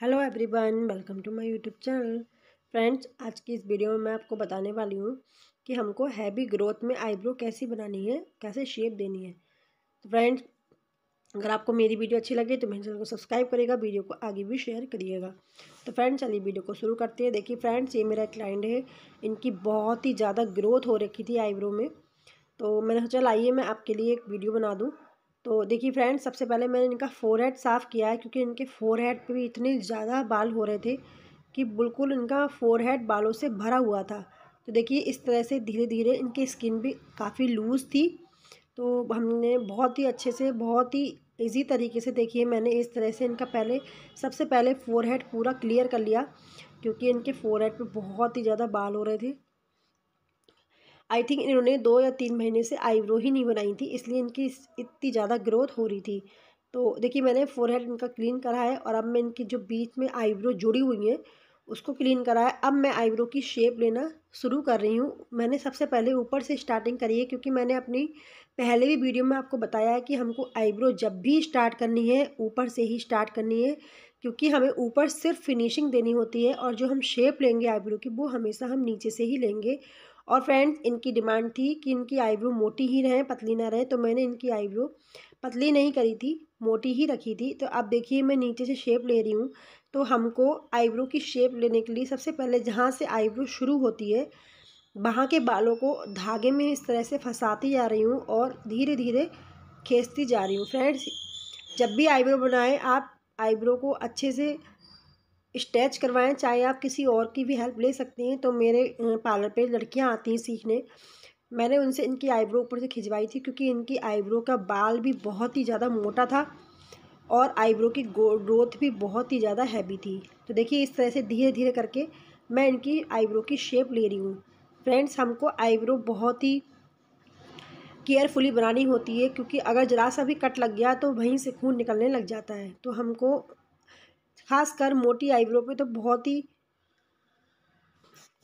hello everyone welcome to my YouTube channel friends आज की इस वीडियो में मैं आपको बताने वाली हूँ कि हमको हैवी ग्रोथ में आईब्रो कैसी बनानी है कैसे शेप देनी है तो फ्रेंड्स अगर आपको मेरी वीडियो अच्छी लगे तो मेरे चैनल को सब्सक्राइब करेगा वीडियो को आगे भी शेयर करिएगा तो फ्रेंड्स चलिए वीडियो को शुरू करते हैं देखिए फ्रेंड्स ये मेरा क्लाइंट है इनकी बहुत ही ज़्यादा ग्रोथ हो रखी थी आईब्रो में तो मैंने सोचा लाइए मैं आपके लिए एक वीडियो बना दूँ तो देखिए फ्रेंड्स सबसे पहले मैंने इनका फोर हेड साफ़ किया है क्योंकि इनके फोर हेड पर भी इतने ज़्यादा बाल हो रहे थे कि बिल्कुल इनका फोर हेड बालों से भरा हुआ था तो देखिए इस तरह से धीरे धीरे इनकी स्किन भी काफ़ी लूज़ थी तो हमने बहुत ही अच्छे से बहुत ही इजी तरीके से देखिए मैंने इस तरह से इनका पहले सबसे पहले फोरहेड पूरा क्लियर कर लिया क्योंकि इनके फोरहेड पे बहुत ही ज़्यादा बाल हो रहे थे आई थिंक इन्होंने दो या तीन महीने से आईब्रो ही नहीं बनाई थी इसलिए इनकी इतनी ज़्यादा ग्रोथ हो रही थी तो देखिए मैंने फोरहेड इनका क्लीन करा है और अब मैं इनकी जो बीच में आईब्रो जुड़ी हुई हैं उसको क्लीन करा है अब मैं आईब्रो की शेप लेना शुरू कर रही हूँ मैंने सबसे पहले ऊपर से स्टार्टिंग करी है क्योंकि मैंने अपनी पहले भी वीडियो में आपको बताया है कि हमको आईब्रो जब भी स्टार्ट करनी है ऊपर से ही स्टार्ट करनी है क्योंकि हमें ऊपर सिर्फ फिनिशिंग देनी होती है और जो हम शेप लेंगे आईब्रो की वो हमेशा हम नीचे से ही लेंगे और फ्रेंड्स इनकी डिमांड थी कि इनकी आईब्रो मोटी ही रहें पतली ना रहे तो मैंने इनकी आईब्रो पतली नहीं करी थी मोटी ही रखी थी तो अब देखिए मैं नीचे से शेप ले रही हूँ तो हमको आईब्रो की शेप लेने के लिए सबसे पहले जहाँ से आईब्रो शुरू होती है वहाँ के बालों को धागे में इस तरह से फंसाती जा रही हूँ और धीरे धीरे खींचती जा रही हूँ फ्रेंड्स जब भी आईब्रो बनाएं आप आईब्रो को अच्छे से स्टेच करवाएं चाहे आप किसी और की भी हेल्प ले सकती हैं तो मेरे पार्लर पे लड़कियां आती हैं सीखने मैंने उनसे इनकी आईब्रो ऊपर से खिंचवाई थी क्योंकि इनकी आईब्रो का बाल भी बहुत ही ज़्यादा मोटा था और आईब्रो की ग्रोथ भी बहुत ही ज़्यादा हैवी थी तो देखिए इस तरह से धीरे धीरे करके मैं इनकी आईब्रो की शेप ले रही हूँ फ्रेंड्स हमको आईब्रो बहुत ही केयरफुली बनानी होती है क्योंकि अगर ज़रा सा भी कट लग गया तो वहीं से खून निकलने लग जाता है तो हमको खासकर मोटी आईब्रो पे तो बहुत ही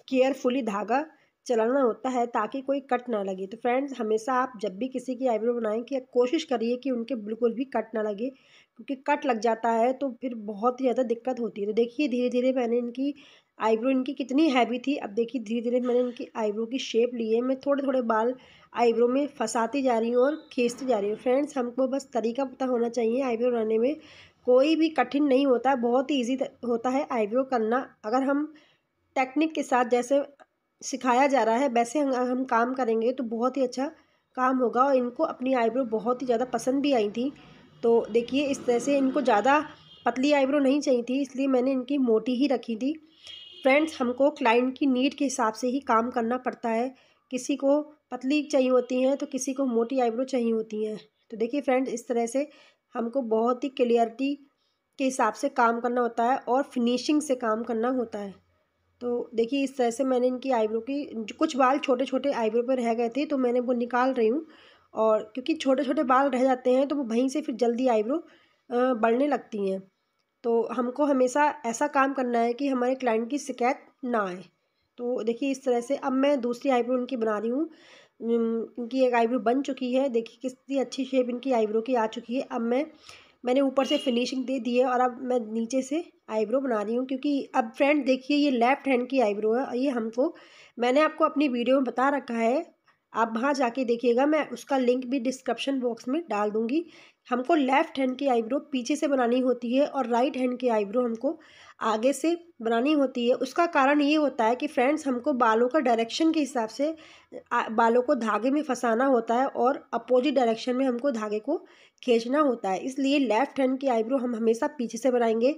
केयरफुली धागा चलाना होता है ताकि कोई कट ना लगे तो फ्रेंड्स हमेशा आप जब भी किसी की आईब्रो बनाएं कि कोशिश करिए कि उनके बिल्कुल भी कट ना लगे क्योंकि कट लग जाता है तो फिर बहुत ही ज़्यादा दिक्कत होती है तो देखिए धीरे धीरे मैंने इनकी आईब्रो इनकी कितनी हैवी थी अब देखिए धीरे धीरे मैंने इनकी आईब्रो की शेप ली है मैं थोड़े थोड़े बाल आईब्रो में फंसाती जा रही हूँ और खींचती जा रही हूँ फ्रेंड्स हमको बस तरीका पता होना चाहिए आईब्रो बनाने में कोई भी कठिन नहीं होता है बहुत ही ईजी होता है आईब्रो करना अगर हम टेक्निक के साथ जैसे सिखाया जा रहा है वैसे हम, हम काम करेंगे तो बहुत ही अच्छा काम होगा और इनको अपनी आईब्रो बहुत ही ज़्यादा पसंद भी आई थी तो देखिए इस तरह से इनको ज़्यादा पतली आईब्रो नहीं चाहिए थी इसलिए मैंने इनकी मोटी ही रखी थी फ्रेंड्स हमको क्लाइंट की नीड के हिसाब से ही काम करना पड़ता है किसी को पतली चाहिए होती हैं तो किसी को मोटी आईब्रो चाहिए होती हैं तो देखिए फ्रेंड्स इस तरह से हमको बहुत ही क्लियरिटी के हिसाब से काम करना होता है और फिनिशिंग से काम करना होता है तो देखिए इस तरह से मैंने इनकी आईब्रो की कुछ बाल छोटे छोटे आईब्रो पर रह गए थे तो मैंने वो निकाल रही हूँ और क्योंकि छोटे छोटे बाल रह जाते हैं तो वो वहीं से फिर जल्दी आईब्रो बढ़ने लगती हैं तो हमको हमेशा ऐसा काम करना है कि हमारे क्लाइंट की शिकायत ना आए तो देखिए इस तरह से अब मैं दूसरी आईब्रो इनकी बना रही हूँ इनकी एक आईब्रो बन चुकी है देखिए कितनी अच्छी शेप इनकी आईब्रो की आ चुकी है अब मैं मैंने ऊपर से फिनिशिंग दे दी है और अब मैं नीचे से आईब्रो बना रही हूँ क्योंकि अब फ्रेंड देखिए ये लेफ़्ट हैंड की आईब्रो है और ये हमको मैंने आपको अपनी वीडियो में बता रखा है आप वहाँ जाके देखिएगा मैं उसका लिंक भी डिस्क्रिप्शन बॉक्स में डाल दूँगी हमको लेफ़्ट हैंड की आईब्रो पीछे से बनानी होती है और राइट हैंड की आईब्रो हमको आगे से बनानी होती है उसका कारण ये होता है कि फ्रेंड्स हमको बालों का डायरेक्शन के हिसाब से बालों को धागे में फंसाना होता है और अपोजिट डायरेक्शन में हमको धागे को खींचना होता है इसलिए लेफ़्ट हैंड की आईब्रो हम हमेशा पीछे से बनाएंगे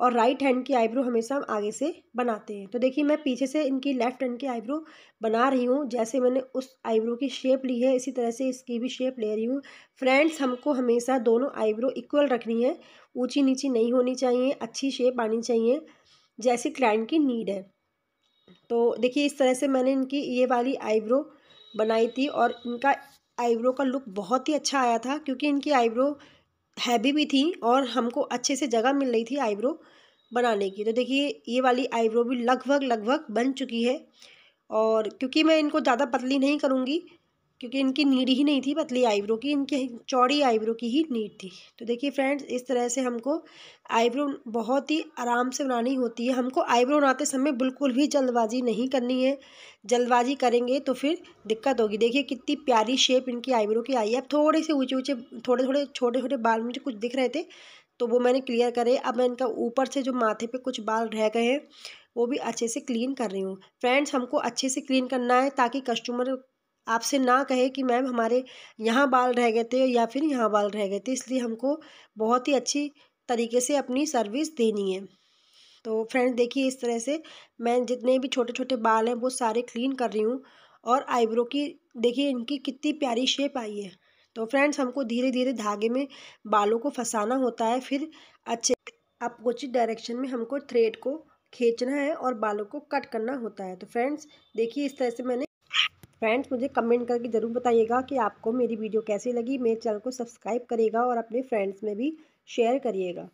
और राइट हैंड की आईब्रो हमेशा हम आगे से बनाते हैं तो देखिए मैं पीछे से इनकी लेफ़्ट हैंड की आईब्रो बना रही हूँ जैसे मैंने उस आईब्रो की शेप ली है इसी तरह से इसकी भी शेप ले रही हूँ फ्रेंड्स हमको हमेशा हमेशा दोनों आईब्रो इक्वल रखनी है ऊंची नीची नहीं होनी चाहिए अच्छी शेप आनी चाहिए जैसी क्लाइंट की नीड है तो देखिए इस तरह से मैंने इनकी ये वाली आईब्रो बनाई थी और इनका आईब्रो का लुक बहुत ही अच्छा आया था क्योंकि इनकी आईब्रो हैवी भी थी और हमको अच्छे से जगह मिल रही थी आईब्रो बनाने की तो देखिए ये वाली आईब्रो भी लगभग लगभग बन चुकी है और क्योंकि मैं इनको ज़्यादा पतली नहीं करूँगी क्योंकि इनकी नीड ही नहीं थी पतली आईब्रो की इनकी चौड़ी आईब्रो की ही नीड थी तो देखिए फ्रेंड्स इस तरह से हमको आईब्रो बहुत ही आराम से बनानी होती है हमको आईब्रो बनाते समय बिल्कुल भी जल्दबाजी नहीं करनी है जल्दबाजी करेंगे तो फिर दिक्कत होगी देखिए कितनी प्यारी शेप इनकी आईब्रो की आई है अब थोड़े से ऊँचे ऊँचे थोड़े थोड़े छोटे छोटे बाल मुझे कुछ दिख रहे थे तो वो मैंने क्लियर करे अब मैं इनका ऊपर से जो माथे पर कुछ बाल रह गए हैं वो भी अच्छे से क्लीन कर रही हूँ फ्रेंड्स हमको अच्छे से क्लीन करना है ताकि कस्टमर आपसे ना कहे कि मैम हमारे यहाँ बाल रह गए थे या फिर यहाँ बाल रह गए थे इसलिए हमको बहुत ही अच्छी तरीके से अपनी सर्विस देनी है तो फ्रेंड देखिए इस तरह से मैं जितने भी छोटे छोटे बाल हैं वो सारे क्लीन कर रही हूँ और आईब्रो की देखिए इनकी कितनी प्यारी शेप आई है तो फ्रेंड्स हमको धीरे धीरे धागे में बालों को फंसाना होता है फिर अच्छे कुछ डायरेक्शन में हमको थ्रेड को खींचना है और बालों को कट करना होता है तो फ्रेंड्स देखिए इस तरह से मैंने फ्रेंड्स मुझे कमेंट करके ज़रूर बताइएगा कि आपको मेरी वीडियो कैसी लगी मेरे चैनल को सब्सक्राइब करिएगा और अपने फ्रेंड्स में भी शेयर करिएगा